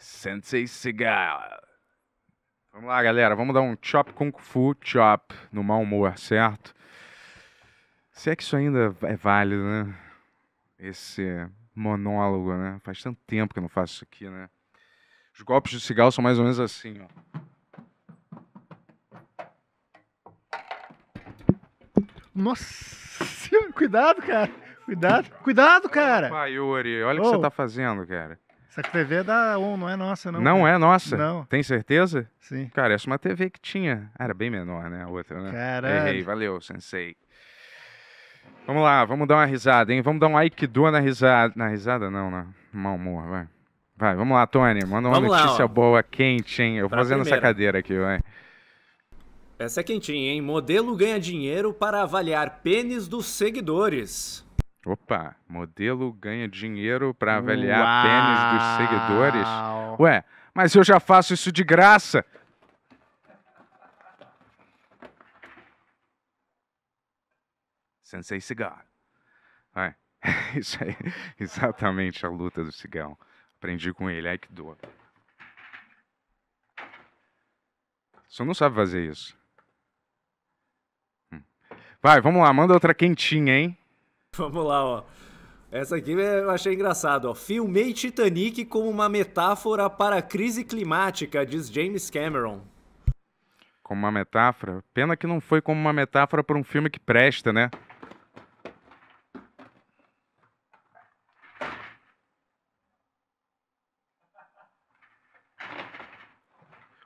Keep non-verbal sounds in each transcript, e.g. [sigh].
Sensei Cigar. Vamos lá, galera. Vamos dar um chop kung fu chop no mau humor, certo? Se é que isso ainda é válido, né? Esse monólogo, né? Faz tanto tempo que eu não faço isso aqui, né? Os golpes de cigarro são mais ou menos assim, ó. Nossa, [laughs] cuidado, cara. Cuidado, cuidado, cara. Pai, olha o que você tá fazendo, cara. Essa TV é da ON, não é nossa, não. Não é nossa? Não. Tem certeza? Sim. Cara, essa é uma TV que tinha. era bem menor, né? A outra, né? Caralho. Errei, valeu, sensei. Vamos lá, vamos dar uma risada, hein? Vamos dar um Aikido na risada. Na risada, não, na né? mau humor, vai. Vai, vamos lá, Tony. Manda uma vamos notícia lá, boa, quente, hein? Eu vou fazendo essa cadeira aqui, vai. Essa é quentinha, hein? Modelo ganha dinheiro para avaliar pênis dos seguidores. Opa, modelo ganha dinheiro para avaliar Uau. pênis dos seguidores? Ué, mas eu já faço isso de graça. Sensei cigarro. Ué, [laughs] isso aí, exatamente a luta do cigarro. Aprendi com ele, que Aikido. Você não sabe fazer isso. Hum. Vai, vamos lá, manda outra quentinha, hein? [laughs] Vamos lá, ó. Essa aqui eu achei engraçado, ó. Filmei Titanic como uma metáfora para a crise climática, diz James Cameron. Como uma metáfora? Pena que não foi como uma metáfora para um filme que presta, né?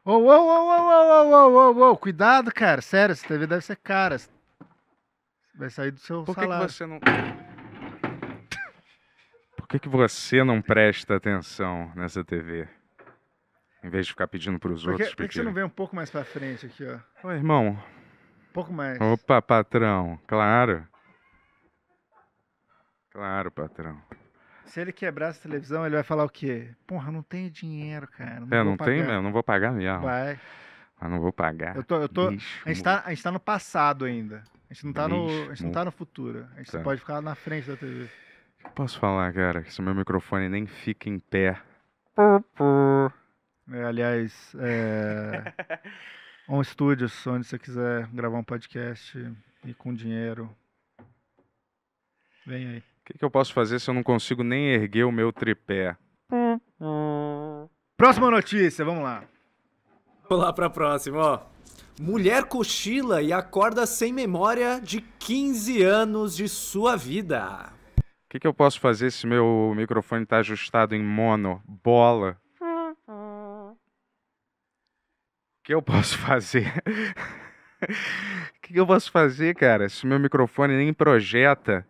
Ô, ô, ô, ô, ô, ô, ô, ô, ô, cuidado, cara. Sério, essa TV deve ser cara. Vai sair do seu Por que salário. Que você não... Por que, que você não presta atenção nessa TV? Em vez de ficar pedindo para os outros. Por que você não vem um pouco mais para frente aqui, ó? Ô, irmão. Um pouco mais. Opa, patrão. Claro. Claro, patrão. Se ele quebrar essa televisão, ele vai falar o quê? Porra, não tenho dinheiro, cara. Não é, não tem Eu não vou pagar mesmo. Vai. Mas ah, não vou pagar. Eu tô, eu tô, Bicho, a, gente tá, a gente tá no passado ainda. A gente não tá, no, a gente não né? tá no futuro. A gente tá. pode ficar na frente da TV. Eu posso falar, cara, que se meu microfone nem fica em pé. É, aliás, é... [laughs] um estúdio, onde você quiser gravar um podcast e com dinheiro. Vem aí. O que, que eu posso fazer se eu não consigo nem erguer o meu tripé? Próxima notícia, vamos lá. Vamos lá para a próxima, ó. Mulher cochila e acorda sem memória de 15 anos de sua vida. O que, que eu posso fazer se meu microfone está ajustado em mono? Bola. O que eu posso fazer? O que, que eu posso fazer, cara, se meu microfone nem projeta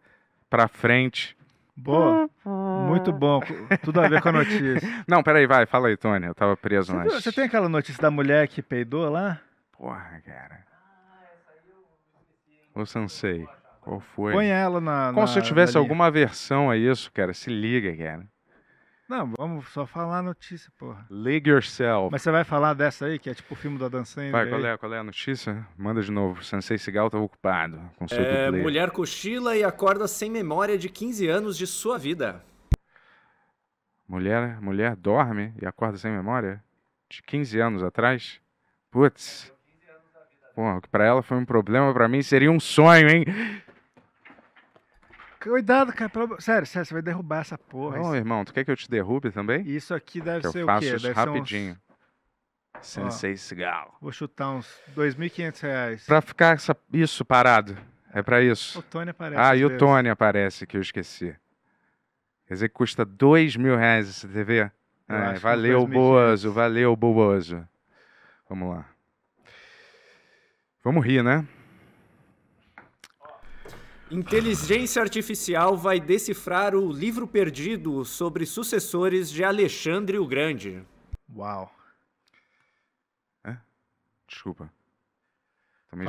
para frente? Boa. Muito bom. Tudo a ver com a notícia. Não, peraí, vai. Fala aí, Tony. Eu tava preso na... você tem aquela notícia da mulher que peidou lá? Porra, cara. Ah, Ô Sansei, qual foi? Põe ela na. Como na, se eu tivesse alguma aversão a isso, cara. Se liga, cara. Não, vamos só falar a notícia, porra. League Yourself. Mas você vai falar dessa aí, que é tipo o filme da Dan Vai, qual é, qual é a notícia? Manda de novo. Sensei Cigal tá ocupado. Com é, mulher cochila e acorda sem memória de 15 anos de sua vida. Mulher, mulher dorme e acorda sem memória? De 15 anos atrás? Putz. Porra, que pra ela foi um problema, pra mim seria um sonho, hein? Cuidado, cara. Pelo... Sério, sério, você vai derrubar essa porra. Não, isso. irmão, tu quer que eu te derrube também? Isso aqui deve que ser o quê? Eu faço rapidinho. Uns... Sensei Cigarro. Vou chutar uns 2.500 reais. Pra ficar essa... isso parado. É pra isso. O Tony aparece. Ah, e o Tony aparece, que eu esqueci. Quer dizer que custa 2 mil reais essa TV? É, valeu, Bozo. Valeu, Bozo. Vamos lá. Vamos rir, né? Inteligência artificial vai decifrar o livro perdido sobre sucessores de Alexandre o Grande. Uau. É? Desculpa. Ah,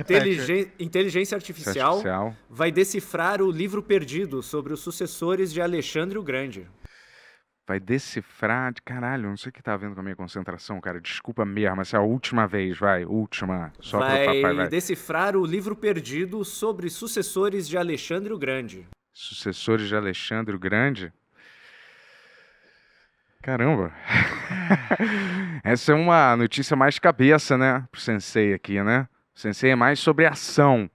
Inteligen... Inteligência artificial, artificial vai decifrar o livro perdido sobre os sucessores de Alexandre o Grande vai decifrar de caralho, não sei o que tá vendo com a minha concentração, cara. Desculpa mesmo, essa é a última vez, vai, última. Só vai pro papai, vai. decifrar o livro perdido sobre sucessores de Alexandre o Grande. Sucessores de Alexandre o Grande? Caramba. [laughs] essa é uma notícia mais cabeça, né, pro sensei aqui, né? O sensei é mais sobre ação,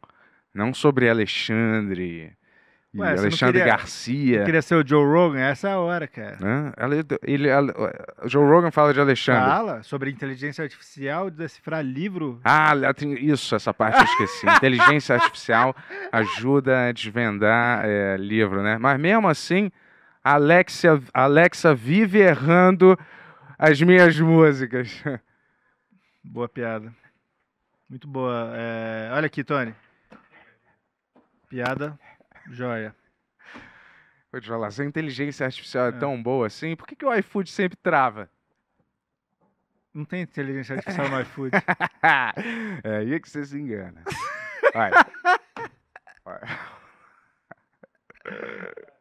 não sobre Alexandre Ué, Alexandre queria, Garcia. Queria ser o Joe Rogan? Essa é a hora, cara. Né? Ele, ele, ele, o Joe Rogan fala de Alexandre. Fala sobre inteligência artificial, decifrar livro. Ah, isso, essa parte eu esqueci. [laughs] inteligência artificial ajuda a desvendar é, livro, né? Mas mesmo assim, Alexa, Alexa vive errando as minhas músicas. [laughs] Boa piada. Muito boa. É, olha aqui, Tony. Piada Joia. Vou te falar, se a inteligência artificial é, é, tão boa assim, por que, que o iFood sempre trava? Não tem inteligência artificial no iFood. [laughs] é aí é que você se engana. Olha. Uh,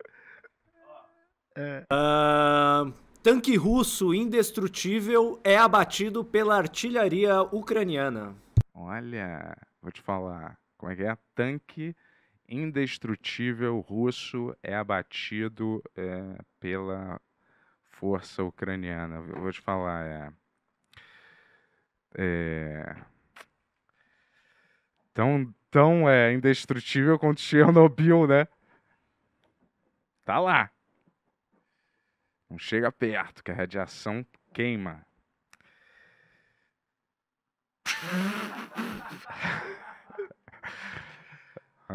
é. ah, tanque russo indestrutível é abatido pela artilharia ucraniana. Olha, vou te falar. Como é que é? Tanque indestrutível russo é abatido é, pela força ucraniana. Eu vou te falar, é, é tão, tão é, indestrutível quanto Chernobyl, né? Tá lá. Não chega perto, que a radiação queima.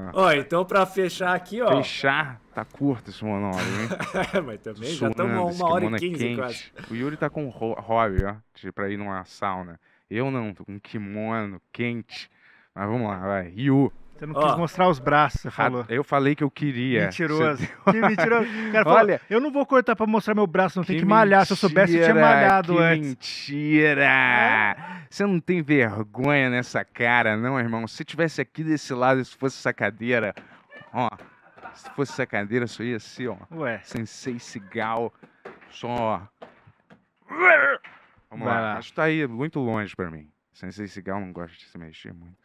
Ah. Ó, então pra fechar aqui, ó. Fechar? Tá curto esse monólogo, hein? [laughs] É, mas também já estamos a uma hora e quinze quase. O Yuri tá com hobby, ó, pra ir numa sauna. Eu não, tô com um kimono quente. Mas vamos lá, vai. Ryu. Você não quis mostrar os braços, você falou. Eu falei que eu queria. Mentiroso. Você... Que mentiroso. [laughs] cara Olha, eu não vou cortar pra mostrar meu braço, não tem que, malhar. Se eu soubesse, eu tinha malhado que antes. Mentira! É. Você não tem vergonha nessa cara, não, irmão? Se tivesse aqui desse lado, se fosse essa cadeira, ó. Se fosse essa cadeira, só ia assim, ó. Ué. Sensei cigal. Só. Vamos lá. lá. Acho que tá aí muito longe pra mim. Sensei cigal não gosta de se mexer muito.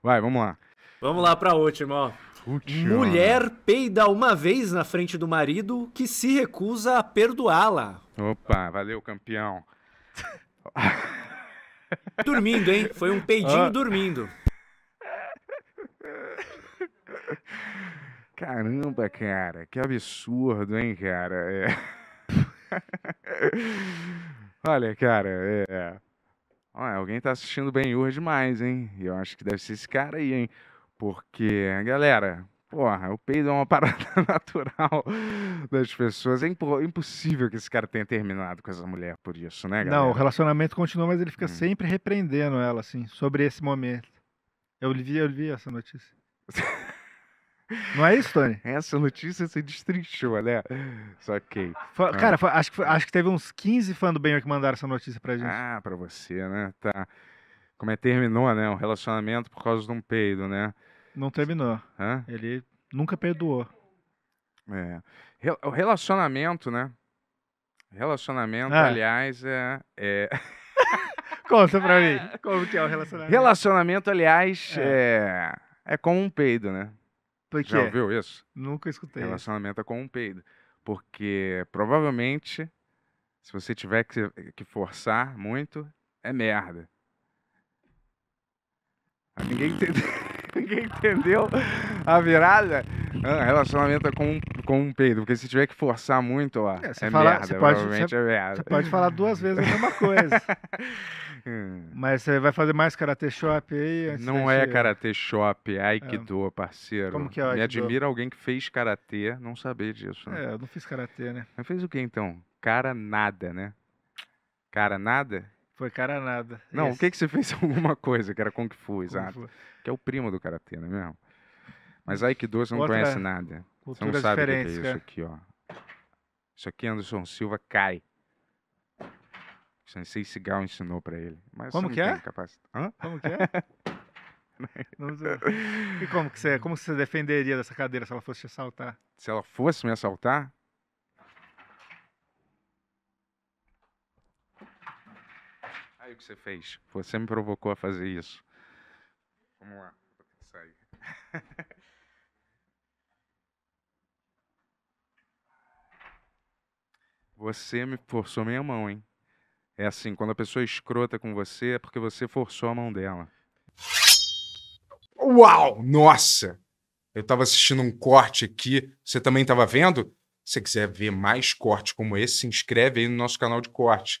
Vai, vamos lá. Vamos lá para última, ó. Última. Mulher peida uma vez na frente do marido que se recusa a perdoá-la. Opa, valeu, campeão. [laughs] Dormindo, hein? Foi um peidinho ah. dormindo. Caramba, cara, que absurdo, hein, cara? É. [laughs] Olha, cara, é, é. Olha, alguém tá assistindo bem hoje demais, hein? E eu acho que deve ser esse cara aí, hein? Porque, galera, porra, o peido é uma [laughs] parada natural das pessoas. É impossível que esse cara tenha terminado com essa mulher por isso, né, galera? Não, o relacionamento continua, mas ele fica hum. sempre repreendendo ela, assim, sobre esse momento. Eu ouvi eu essa notícia. [laughs] Não é isso, Tony? Essa notícia se destrinchou, né? só Foi, ah. cara, foi, acho, que foi, acho que teve uns 15 fãs do Benhor que mandaram essa notícia pra gente. Ah, pra você, né? Tá como é terminou, né, um relacionamento por causa de um peido, né? Não terminou. Hã? Ele nunca perdoou. É. O relacionamento, né? Relacionamento, ah. aliás, é. é... [laughs] Conta pra mim. [laughs] Como que é o relacionamento? Relacionamento, aliás, é, é, é como um peido, né? Por quê? Já ouviu isso? Nunca escutei. Relacionamento é como um peido. Porque provavelmente, se você tiver que, que forçar muito, é merda. Ninguém entendeu, [laughs] ninguém entendeu a virada. Ah, relacionamento com, com um peido, porque se tiver que forçar muito, ó, é, você é fala, merda, você pode, é merda. Você pode falar duas vezes a mesma coisa. [laughs] hum. Mas você vai fazer mais Karate Shop aí? Não é Karate Shop, é Aikido, é. parceiro. Como que é o Aikido? Me admira alguém que fez Karatê, não saber disso. Né? É, eu não fiz Karatê, né? Mas fez o que então? Cara nada, né? Cara nada? Foi cara nada. Não, Esse. o que que você fez [laughs] alguma coisa que era Kung Fu, exato. Kung Fu. Que é o primo do Karatê, não é mesmo? Mas hum. Aikido você não Outra conhece nada. Você não sabe o que é isso cara. aqui, ó. Isso aqui Anderson Silva cai. O Sensei Cigal ensinou pra ele. Mas como que é? Capacidade. Hã? Como que é? [laughs] e como que você, como você defenderia dessa cadeira se ela fosse te assaltar? Se ela fosse me assaltar? que você fez. Você me provocou a fazer isso. Vamos lá, [laughs] Você me forçou minha mão, hein? É assim, quando a pessoa é escrota com você, é porque você forçou a mão dela. Uau! Nossa! Eu estava assistindo um corte aqui. Você também estava vendo? Se você quiser ver mais cortes como esse, se inscreve aí no nosso canal de corte